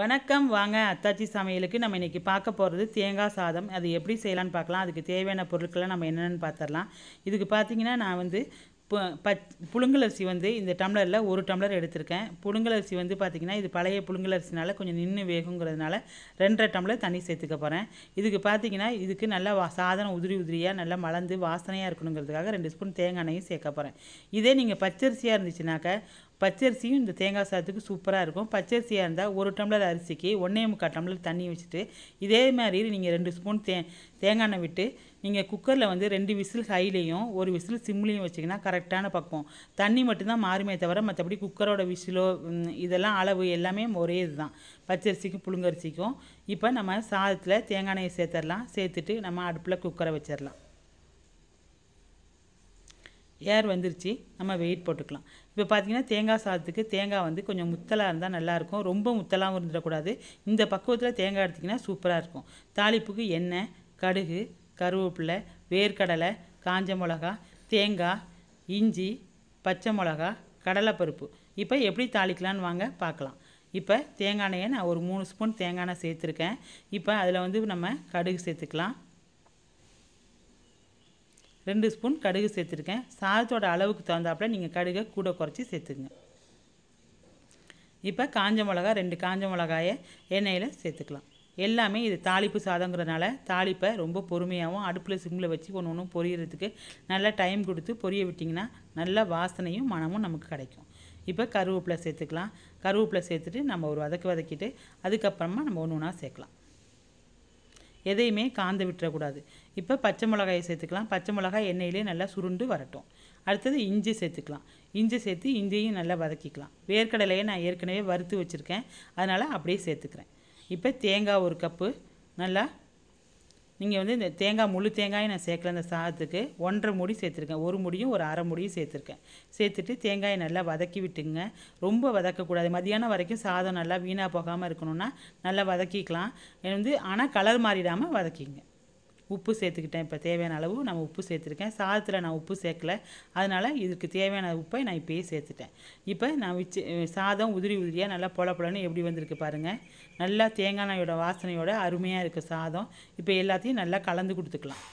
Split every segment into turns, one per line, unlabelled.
வணக்கம் வாங்க அத்தாச்சி சமையலுக்கு நம்ம இன்றைக்கி பார்க்க போகிறது தேங்காய் சாதம் அது எப்படி செய்யலான்னு பார்க்கலாம் அதுக்கு தேவையான பொருட்களை நம்ம என்னென்னு பார்த்துடலாம் இதுக்கு பார்த்திங்கன்னா நான் வந்து பச் புழுங்கலரிசி வந்து இந்த டம்ளரில் ஒரு டம்ளர் எடுத்திருக்கேன் புழுங்கலரிசி வந்து பார்த்திங்கன்னா இது பழைய புழுங்கலரிசினால் கொஞ்சம் நின்று வேகுங்கிறதுனால ரெண்டரை டம்ளர் தண்ணி சேர்த்துக்க போகிறேன் இதுக்கு பார்த்திங்கன்னா இதுக்கு நல்லா வா சாதனம் உதிரி உதிரியாக நல்லா மலர்ந்து வாசனையாக இருக்கணுங்கிறதுக்காக ரெண்டு ஸ்பூன் தேங்காய் எண்ணெயும் சேர்க்க போகிறேன் இதே நீங்கள் பச்சரிசியாக இருந்துச்சுனாக்க பச்சரிசியும் இந்த தேங்காய் சாதத்துக்கு சூப்பராக இருக்கும் பச்சரிசியாக இருந்தால் ஒரு டம்ளர் அரிசிக்கு ஒன்றே முக்கால் டம்ளர் தண்ணி வச்சுட்டு இதே மாதிரி நீங்கள் ரெண்டு ஸ்பூன் தே தேங்காய் எண்ணெய் விட்டு நீங்கள் குக்கரில் வந்து ரெண்டு விசில் ஹைலேயும் ஒரு விசில் சிம்லேயும் வச்சிங்கன்னா கரெக்டான பக்கம் தண்ணி மட்டும்தான் மாறுமே தவிர மற்றபடி குக்கரோட விசிலோ இதெல்லாம் அளவு எல்லாமே ஒரே இதுதான் பச்சரிசிக்கும் புழுங்கரிசிக்கும் இப்போ நம்ம சாதத்தில் தேங்காய் நெய் சேர்த்துடலாம் சேர்த்துட்டு நம்ம அடுப்பில் குக்கரை வச்சிடலாம் ஏர் வந்துருச்சு நம்ம வெயிட் போட்டுக்கலாம் இப்போ பார்த்தீங்கன்னா தேங்காய் சாதத்துக்கு தேங்காய் வந்து கொஞ்சம் முத்தலாக இருந்தால் நல்லாயிருக்கும் ரொம்ப முத்தலாகவும் இருந்துடக்கூடாது இந்த பக்குவத்தில் தேங்காய் எடுத்திங்கன்னா சூப்பராக இருக்கும் தாளிப்புக்கு எண்ணெய் கடுகு கருவேப்பிலை வேர்க்கடலை காஞ்ச மிளகா தேங்காய் இஞ்சி பச்சை மிளகா கடலைப்பருப்பு இப்போ எப்படி தாளிக்கலான்னு வாங்க பார்க்கலாம் இப்போ தேங்காய் நான் ஒரு மூணு ஸ்பூன் தேங்காய் சேர்த்துருக்கேன் இப்போ அதில் வந்து நம்ம கடுகு சேர்த்துக்கலாம் ரெண்டு ஸ்பூன் கடுகு சேர்த்துருக்கேன் சாதத்தோட அளவுக்கு தகுந்தாப்பில் நீங்கள் கடுகை கூட குறைச்சி சேர்த்துக்குங்க இப்போ காஞ்ச மிளகா ரெண்டு காஞ்ச மிளகாயை எண்ணெயில் சேர்த்துக்கலாம் எல்லாமே இது தாளிப்பு சாதங்கிறதுனால தாளிப்பை ரொம்ப பொறுமையாகவும் அடுப்பில் சிம்மில் வச்சு ஒன்று ஒன்றும் பொரியறதுக்கு நல்லா டைம் கொடுத்து பொரிய விட்டிங்கன்னா நல்லா வாசனையும் மனமும் நமக்கு கிடைக்கும் இப்போ கருவேப்பிலை சேர்த்துக்கலாம் கருவேப்பிலை சேர்த்துட்டு நம்ம ஒரு வதக்கு வதக்கிட்டு அதுக்கப்புறமா நம்ம ஒன்று ஒன்றா சேர்க்கலாம் எதையுமே காந்து விட்டுறக்கூடாது இப்போ பச்சை மிளகாயை சேர்த்துக்கலாம் பச்சை மிளகாய் எண்ணெயிலே நல்லா சுருண்டு வரட்டும் அடுத்தது இஞ்சி சேர்த்துக்கலாம் இஞ்சி சேர்த்து இஞ்சியும் நல்லா வதக்கிக்கலாம் வேர்க்கடலையை நான் ஏற்கனவே வறுத்து வச்சுருக்கேன் அதனால் அப்படியே சேர்த்துக்கிறேன் இப்போ தேங்காய் ஒரு கப்பு நல்லா நீங்கள் வந்து இந்த தேங்காய் முழு தேங்காயை நான் சேர்க்கல அந்த சாதத்துக்கு ஒன்றரை முடி சேர்த்துருக்கேன் ஒரு முடியும் ஒரு அரை முடியும் சேர்த்துருக்கேன் சேர்த்துட்டு தேங்காயை நல்லா வதக்கி விட்டுங்க ரொம்ப வதக்கக்கூடாது மதியானம் வரைக்கும் சாதம் நல்லா வீணாக போகாமல் இருக்கணும்னா நல்லா வதக்கிக்கலாம் வந்து ஆனால் கலர் மாறிடாமல் வதக்கிங்க உப்பு சேர்த்துக்கிட்டேன் இப்போ தேவையான அளவு நான் உப்பு சேர்த்துருக்கேன் சாதத்தில் நான் உப்பு சேர்க்கல அதனால் இதுக்கு தேவையான உப்பை நான் இப்போயே சேர்த்துட்டேன் இப்போ நான் வச்சு சாதம் உதிரி உதிரியாக நல்லா பொல பொலன்னு எப்படி வந்திருக்கு பாருங்கள் நல்லா தேங்காயோட வாசனையோட அருமையாக இருக்க சாதம் இப்போ எல்லாத்தையும் நல்லா கலந்து கொடுத்துக்கலாம்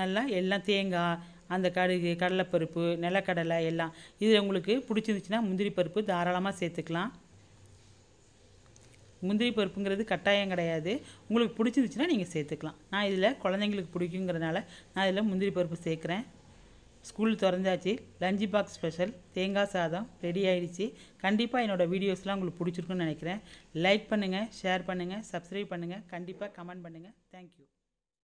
நல்லா எல்லாம் தேங்காய் அந்த கடுகு கடலைப்பருப்பு நிலக்கடலை எல்லாம் இது உங்களுக்கு பிடிச்சிருந்துச்சின்னா முந்திரி பருப்பு தாராளமாக சேர்த்துக்கலாம் முந்திரி பருப்புங்கிறது கட்டாயம் கிடையாது உங்களுக்கு பிடிச்சிருந்துச்சுன்னா நீங்கள் சேர்த்துக்கலாம் நான் இதில் குழந்தைங்களுக்கு பிடிக்குங்கிறதுனால நான் இதில் முந்திரி பருப்பு சேர்க்குறேன் ஸ்கூல் திறந்தாச்சு லஞ்சு பாக்ஸ் ஸ்பெஷல் தேங்காய் சாதம் ரெடி ஆகிடுச்சு கண்டிப்பாக என்னோடய வீடியோஸ்லாம் உங்களுக்கு பிடிச்சிருக்குன்னு நினைக்கிறேன் லைக் பண்ணுங்கள் ஷேர் பண்ணுங்கள் சப்ஸ்கிரைப் பண்ணுங்கள் கண்டிப்பாக கமெண்ட் பண்ணுங்கள் தேங்க்யூ